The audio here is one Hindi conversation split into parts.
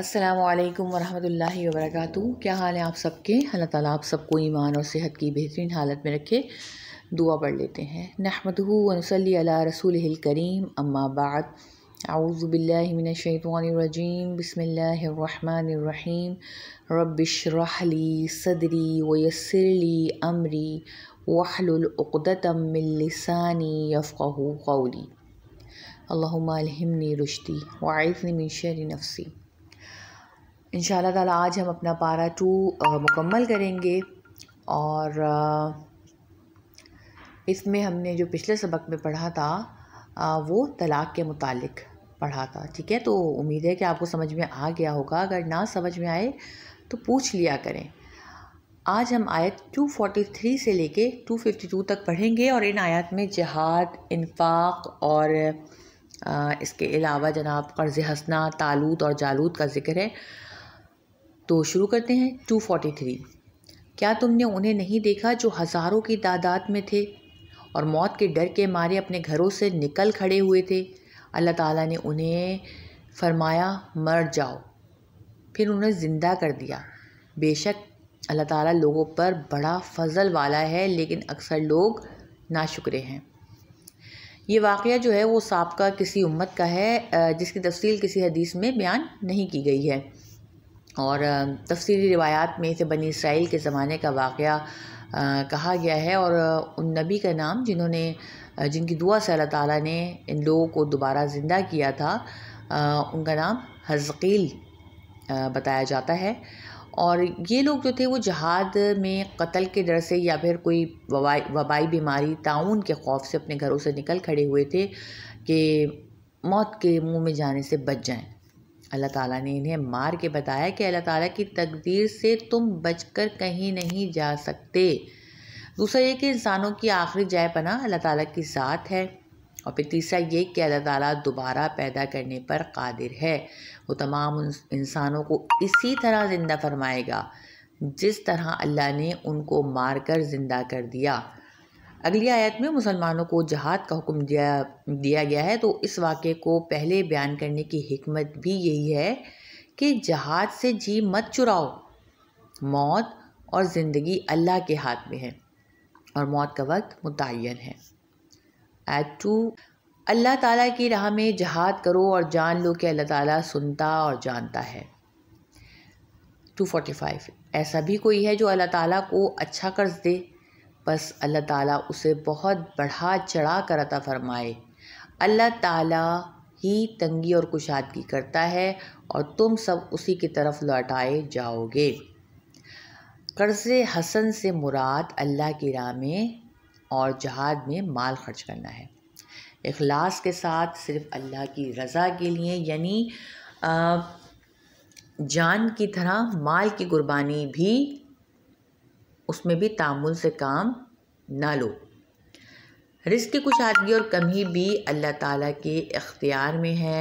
अस्सलाम वरहमतुल्लाहि वबरकatuh क्या हाल है आप सबके अल्लाह ताला आप सबको ईमान और सेहत की बेहतरीन हालत में रखे दुआ पढ़ लेते हैं नहमदहू वनसली अला रसूल करीम अम्मा बाद आउज़बिल्लिमिनशैतवानरजीम बसमीम रबिशरहली सदरी वयसरली अमरी वाहलतमिलसानी यफ़ू कौली अल्लाम अलहमनी रुश्ती वाइफ़ नफ़सी इन ताला आज हम अपना पारा टू मुकम्मल करेंगे और इसमें हमने जो पिछले सबक में पढ़ा था वो तलाक़ के मुतालिक पढ़ा था ठीक है तो उम्मीद है कि आपको समझ में आ गया होगा अगर ना समझ में आए तो पूछ लिया करें आज हम आयत 243 से लेके 252 तक पढ़ेंगे और इन आयत में जहाद इन्फाक और इसके अलावा जनाब कर्ज़ हसना तालूत और जालूत का ज़िक्र है तो शुरू करते हैं 243 क्या तुमने उन्हें नहीं देखा जो हज़ारों की तादाद में थे और मौत के डर के मारे अपने घरों से निकल खड़े हुए थे अल्लाह ताला ने उन्हें फरमाया मर जाओ फिर उन्हें ज़िंदा कर दिया बेशक अल्लाह ताला लोगों पर बड़ा फजल वाला है लेकिन अक्सर लोग नाशुक्रे हैं ये वाक़ जो है वो सबका किसी उम्मत का है जिसकी तफसील किसी हदीस में बयान नहीं की गई है और तफसीली रिवायात में इसे बनी इसराइल के ज़माने का वाक़ कहा गया है और उन नबी का नाम जिन्होंने जिनकी दुआ से अल्लाह ताला ने इन लोगों को दोबारा ज़िंदा किया था उनका नाम हजकील बताया जाता है और ये लोग जो थे वो जहाद में कत्ल के डर से या फिर कोई वबाई वबाई बीमारी ताउन के खौफ से अपने घरों से निकल खड़े हुए थे कि मौत के मुंह में जाने से बच जाएं अल्लाह ताला ने इन्हें मार के बताया कि अल्लाह ताला की तकदीर से तुम बचकर कहीं नहीं जा सकते दूसरा ये कि इंसानों की आखिरी जाय पना अल्लाह ताला की ज़ात है और फिर तीसरा ये कि अल्लाह ताला दोबारा पैदा करने पर कादिर है वो तमाम इंसानों को इसी तरह ज़िंदा फरमाएगा जिस तरह अल्लाह ने उनको मार कर ज़िंदा कर दिया अगली आयत में मुसलमानों को जहाद का हुक्म दिया दिया गया है तो इस वाक़े को पहले बयान करने की हमत भी यही है कि जहाद से जी मत चुराओ मौत और ज़िंदगी अल्लाह के हाथ में है और मौत का वक्त मुतन है एट टू अल्लाह ताला की राह में जहाद करो और जान लो कि अल्लाह ताला सुनता और जानता है टू फाइव ऐसा भी कोई है जो अल्लाह ताला को अच्छा कर्ज दे बस अल्लाह ताला उसे बहुत बढ़ा चढ़ा कर अता फ़रमाए अल्लाह ताला ही तंगी और कुशादगी करता है और तुम सब उसी की तरफ लौटाए जाओगे कर्ज़ हसन से मुराद अल्लाह की राह में और जहाद में माल खर्च करना है अखलास के साथ सिर्फ अल्लाह की रज़ा के लिए यानी जान की तरह माल की कुर्बानी भी उसमें भी तामुल से काम ना लो रिस्क की कुछ आदगी और कमी भी अल्लाह ताला के अख्तियार में है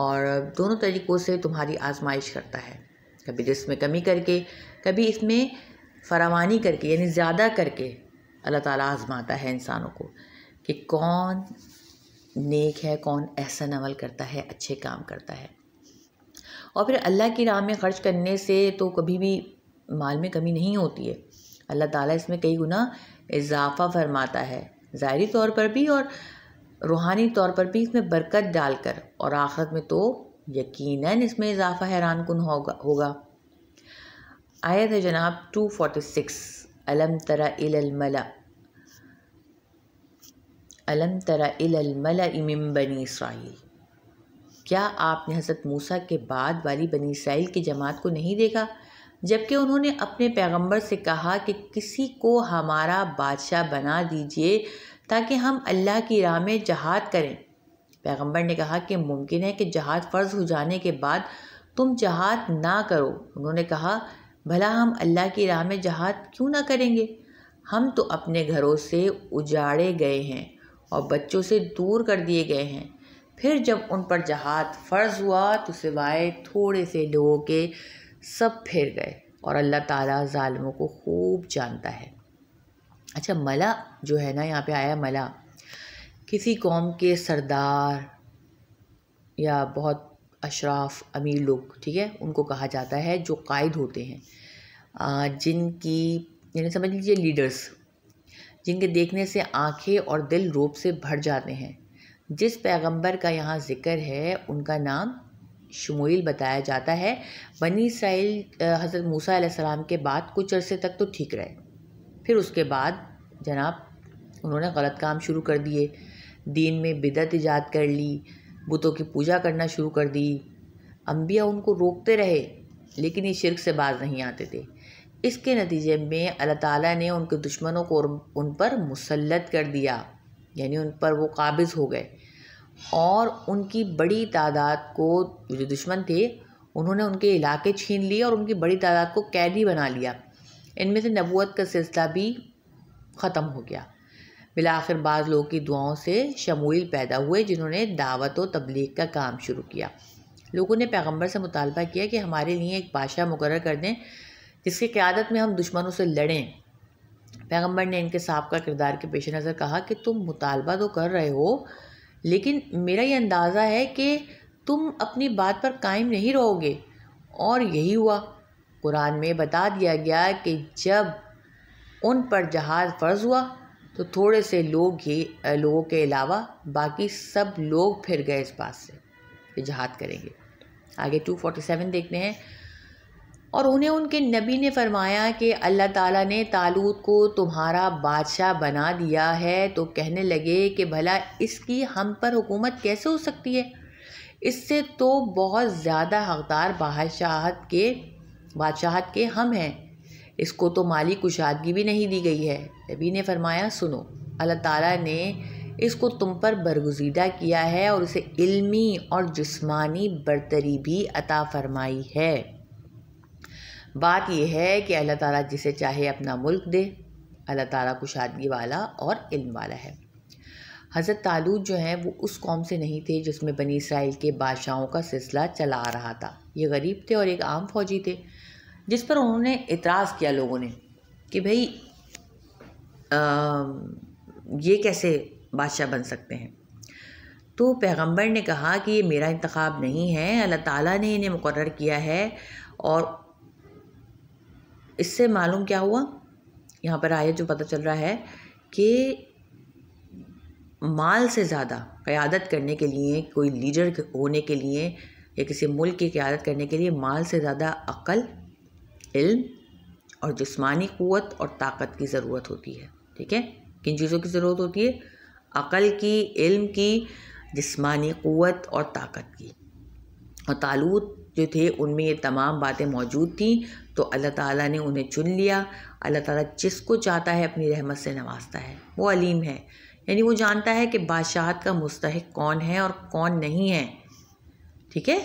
और दोनों तरीक़ों से तुम्हारी आजमाइश करता है कभी रिस्क में कमी करके कभी इसमें फरावानी करके यानी ज़्यादा करके अल्लाह ताला आजमाता है इंसानों को कि कौन नेक है कौन एहसन अमल करता है अच्छे काम करता है और फिर अल्लाह की राह में ख़र्च करने से तो कभी भी माल में कमी नहीं होती है अल्लाह ताला इसमें कई गुना इजाफा फरमाता है ज़ाहरी तौर पर भी और रूहानी तौर पर भी इसमें बरकत डालकर और आखिरत में तो यकीनन इसमें इजाफा हैरान कन होगा होगा आयत है जनाब टू फोर्टी सिक्स अलम तरा इलमला अलम तरा इलमला इमिम बनी इसराइल क्या आपने हज़रत मूसा के बाद वाली बनी इसराइल की जमात को नहीं देखा जबकि उन्होंने अपने पैगंबर से कहा कि किसी को हमारा बादशाह बना दीजिए ताकि हम अल्लाह की राह में जहाद करें पैगंबर ने कहा कि मुमकिन है कि जहाद फ़र्ज हो जाने के बाद तुम जहाद ना करो उन्होंने कहा भला हम अल्लाह की राह में जहाद क्यों ना करेंगे हम तो अपने घरों से उजाड़े गए हैं और बच्चों से दूर कर दिए गए हैं फिर जब उन पर जहाद फ़र्ज हुआ तो सिवाय थोड़े से लोगों के सब फिर गए और अल्लाह ताला ालमों को खूब जानता है अच्छा मला जो है ना यहाँ पे आया मला किसी कौम के सरदार या बहुत अशराफ अमीर लोग ठीक है उनको कहा जाता है जो कायद होते हैं जिनकी यानी समझ लीजिए लीडर्स जिनके देखने से आंखें और दिल रोब से भर जाते हैं जिस पैगंबर का यहाँ ज़िक्र है उनका नाम शमूल बताया जाता है बनी इसराइल हज़रत मूसा सलाम के बाद कुछ अरसे तक तो ठीक रहे फिर उसके बाद जनाब उन्होंने गलत काम शुरू कर दिए दीन में बिदत ईजाद कर ली बुतों की पूजा करना शुरू कर दी अम्बिया उनको रोकते रहे लेकिन ये शिरक से बाज नहीं आते थे इसके नतीजे में अल्लाह ताला ने उनके दुश्मनों को उन पर मुसलत कर दिया यानी उन पर वो काबिज़ हो गए और उनकी बड़ी तादाद को जो दुश्मन थे उन्होंने उनके इलाके छीन लिए और उनकी बड़ी तादाद को कैदी बना लिया इनमें से नबूत का सिलसिला भी ख़त्म हो गया आखिर बाज़ लोगों की दुआओं से शमूल पैदा हुए जिन्होंने दावत व तबलीग का काम शुरू किया लोगों ने पैगंबर से मुतालबा किया कि हमारे लिए एक बादशाह मुकर कर दें जिसकी क़्यादत में हम दुश्मनों से लड़ें पैगंबर ने इनके साहब का किरदार के पेश नज़र कहा कि तुम मुतालबा तो कर रहे हो लेकिन मेरा ये अंदाज़ा है कि तुम अपनी बात पर कायम नहीं रहोगे और यही हुआ कुरान में बता दिया गया कि जब उन पर जहाज़ फ़र्ज हुआ तो थोड़े से लोग ही लोगों के अलावा बाकी सब लोग फिर गए इस बात से कि जहाद करेंगे आगे 247 देखते हैं और उन्हें उनके नबी ने फरमाया कि अल्लाह ताला ने तालूत को तुम्हारा बादशाह बना दिया है तो कहने लगे कि भला इसकी हम पर हुकूमत कैसे हो सकती है इससे तो बहुत ज़्यादा हकदार बादशाहत के बादशाहत के हम हैं इसको तो माली कुशादगी भी नहीं दी गई है नबी ने फरमाया सुनो अल्लाह ताला ने इसको तुम पर बरगुजीदा किया है और उसे इल्मी और जिस्मानी बरतरी भी अता फरमाई है बात यह है कि अल्लाह ताला जिसे चाहे अपना मुल्क दे अल्लाह ताला कुशादगी वाला और इल्म वाला है हज़रत तालूद जो हैं वो उस कौम से नहीं थे जिसमें बनी इसराइल के बादशाहों का सिलसिला चला आ रहा था ये गरीब थे और एक आम फौजी थे जिस पर उन्होंने इतराज़ किया लोगों ने कि भाई आ, ये कैसे बादशाह बन सकते हैं तो पैगंबर ने कहा कि ये मेरा इंतखब नहीं है अल्लाह ताला ने इन्हें मुकर किया है और इससे मालूम क्या हुआ यहाँ पर आया जो पता चल रहा है कि माल से ज़्यादा क़्यादत करने के लिए कोई लीडर होने के लिए या किसी मुल्क की क़्यादत करने के लिए माल से ज़्यादा अक़ल इल्म और जिसमानी क़वत और ताकत की ज़रूरत होती है ठीक है किन चीज़ों की ज़रूरत होती है अक़ल की इल्म की जिसमानी क़वत और ताकत की और तालूत जो थे उनमें ये तमाम बातें मौजूद थी तो अल्लाह ताला ने उन्हें चुन लिया अल्लाह ताला जिसको चाहता है अपनी रहमत से नवाजता है वो अलीम है यानी वो जानता है कि बादशाहत का मुस्तक कौन है और कौन नहीं है ठीक है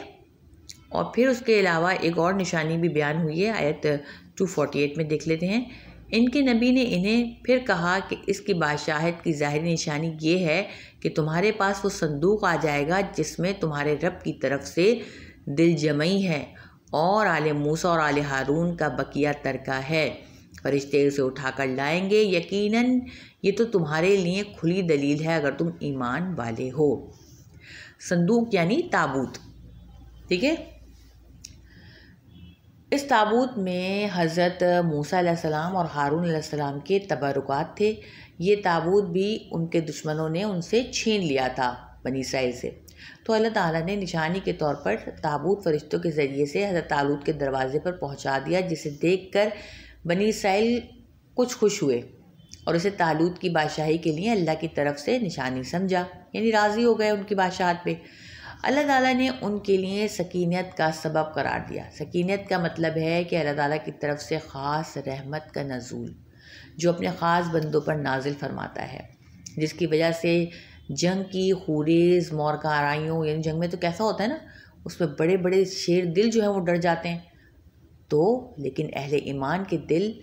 और फिर उसके अलावा एक और निशानी भी बयान हुई है आयत टू में देख लेते हैं इनके नबी ने इन्हें फिर कहा कि इसकी बादशाहत की ज़ाहिर निशानी ये है कि तुम्हारे पास वो संदूक आ जाएगा जिसमें तुम्हारे रब की तरफ से दिलजमई है और आल मूसा और आले हारून का बकिया तरका है फरिश्ते उसे उठाकर लाएंगे यकीनन ये तो तुम्हारे लिए खुली दलील है अगर तुम ईमान वाले हो संदूक यानी ताबूत ठीक है इस ताबूत में हज़रत मूसा सलाम और हारून सलाम के तबरक़ात थे ये ताबूत भी उनके दुश्मनों ने उनसे छीन लिया था बनी इसराइल से तो अल्लाह ताला ने निशानी के तौर पर ताबूत फरिश्तों के ज़रिए से हज़रत तालूत के दरवाज़े पर पहुंचा दिया जिसे देखकर बनी इसराइल कुछ खुश हुए और उसे तालूत की बादशाही के लिए अल्लाह की तरफ से निशानी समझा यानी राज़ी हो गए उनकी बादशाहत पे अल्लाह ताला ने उनके लिए सकीनियत का सबब करार दिया सकीनियत का मतलब है कि अल्लाह ताला की तरफ से ख़ास रहमत का नज़ूल जो अपने ख़ास बंदों पर नाजिल फरमाता है जिसकी वजह से जंग की हुरेज मौरकाराइयों यानी जंग में तो कैसा होता है ना उसमें बड़े बड़े शेर दिल जो है वो डर जाते हैं तो लेकिन अहले ईमान के दिल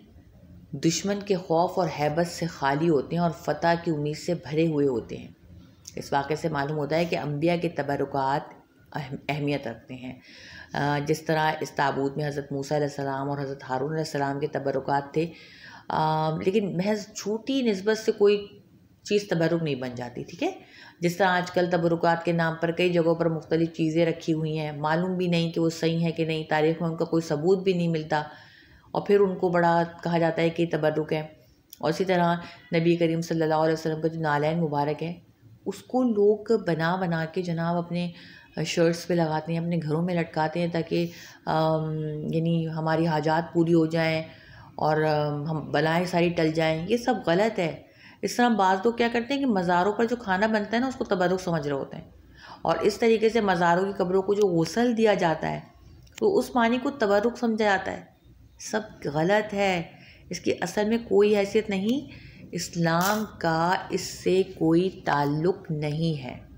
दुश्मन के खौफ और हैबत से खाली होते हैं और फतह की उम्मीद से भरे हुए होते हैं इस वाक़े से मालूम होता है कि अम्बिया के तबरक़ात अहमियत रखते हैं जिस तरह इस ताबूत में हज़रत मूसम और हज़रत हारून के तबरक़ात थे लेकिन महज छोटी नस्बत से कोई चीज़ तबरुक नहीं बन जाती ठीक है जिस तरह आजकल तबरुकात के नाम पर कई जगहों पर मुख्तलि चीज़ें रखी हुई हैं मालूम भी नहीं कि वो सही है कि नहीं तारीख में उनका कोई सबूत भी नहीं मिलता और फिर उनको बड़ा कहा जाता है कि तबरुक है और इसी तरह नबी करीम सल्ला वसम का जो नालैन मुबारक है उसको लोग बना बना के जनाब अपने शर्ट्स पे लगाते हैं अपने घरों में लटकाते हैं ताकि यानी हमारी हाजात पूरी हो जाएं और हम बलाएँ सारी टल जाएं ये सब गलत है इस तरह बाज़ लोग क्या करते हैं कि मज़ारों पर जो खाना बनता है ना उसको तबरुक समझ रहे होते हैं और इस तरीके से मज़ारों की कब्रों को जो गसल दिया जाता है तो उस पानी को तबरुक समझा जाता है सब गलत है इसकी असल में कोई हैसियत नहीं इस्लाम का इससे कोई ताल्लुक़ नहीं है